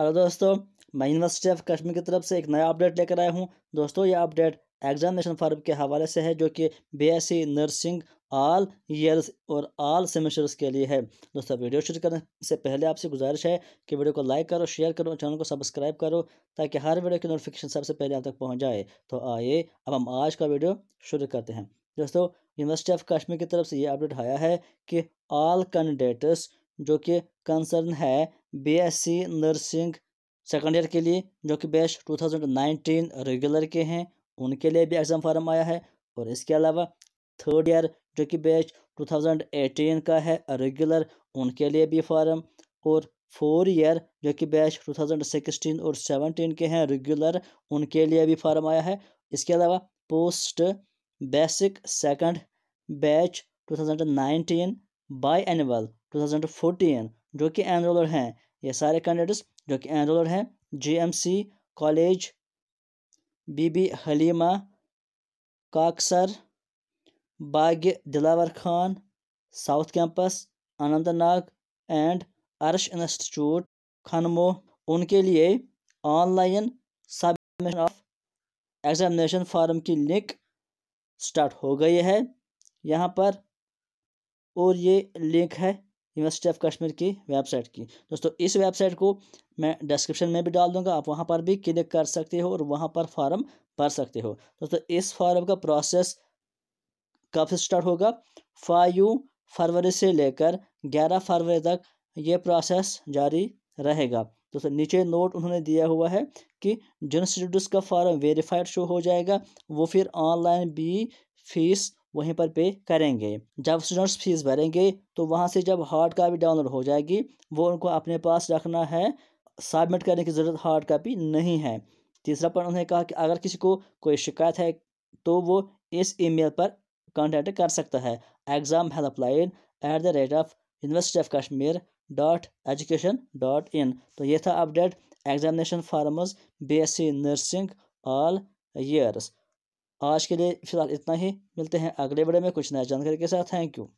hello दोस्तों मैं university of Kashmir की तरफ से एक नया अपडेट लेकर आया हूँ दोस्तों यह अपडेट एग्जामिनेशन फॉर्म के हवाले से है जो कि बीएससी नर्सिंग ऑल ईयर्स और ऑल सेमेस्टर्स के लिए है दोस्तों वीडियो शुरू करने से पहले आपसे गुजारिश है कि वीडियो को लाइक करो शेयर करो चैनल को सब्सक्राइब करो ताकि हर वीडियो की नोटिफिकेशन सबसे पहले आप तक पहुँच जाए तो आइए अब हम आज का वीडियो शुरू करते हैं दोस्तों यूनिवर्सिटी ऑफ कश्मीर की तरफ से ये अपडेट आया है कि ऑल कैंडिडेट्स जो कि कंसर्न है बीएससी नर्सिंग सेकेंड ईयर के लिए जो कि बैच 2019 रेगुलर के हैं उनके लिए भी एग्ज़ाम फार्म आया है और इसके अलावा थर्ड ईयर जो कि बैच 2018 का है रेगुलर उनके लिए भी फॉर्म और फोर ईयर जो कि बैच 2016 और 17 के हैं रेगुलर उनके लिए भी फार्म आया है इसके अलावा post basic second batch 2019 biannual 2014 जो कि एनरोलर हैं ये सारे कैंडिडेट्स जो कि एनरोल्ड हैं GMC college Bibi Halima Kaksar Bagh Dilawar Khan south campus Anantnag and Arsh institute Khanmoh उनके लिए online submission of examination form की लिंक स्टार्ट हो गई है यहाँ पर और ये लिंक है यूनिवर्सिटी ऑफ कश्मीर की वेबसाइट की दोस्तों इस वेबसाइट को मैं डिस्क्रिप्शन में भी डाल दूंगा आप वहाँ पर भी क्लिक कर सकते हो और वहाँ पर फॉर्म भर सकते हो दोस्तों इस फॉर्म का प्रोसेस कब से स्टार्ट होगा फाइव फरवरी से लेकर ग्यारह फरवरी तक ये प्रोसेस जारी रहेगा दोस्तों नीचे नोट उन्होंने दिया हुआ है कि जिन स्टूडेंट्स का फॉर्म वेरीफाइड शो हो जाएगा वो फिर ऑनलाइन भी फीस वहीं पर पे करेंगे जब स्टूडेंट्स फीस भरेंगे तो वहाँ से जब हार्ड कापी डाउनलोड हो जाएगी वो उनको अपने पास रखना है सबमिट करने की ज़रूरत हार्ड कापी नहीं है तीसरा पॉइंट उन्होंने कहा कि अगर किसी को कोई शिकायत है तो वो इस ईमेल पर कॉन्टैक्ट कर सकता है exam helpline at the rate of university of Kashmir dot education dot in तो ये था update examination forms B S C nursing all years आज के लिए फ़िलहाल इतना ही मिलते हैं अगले बड़े में कुछ नया जानकारी के साथ थैंक यू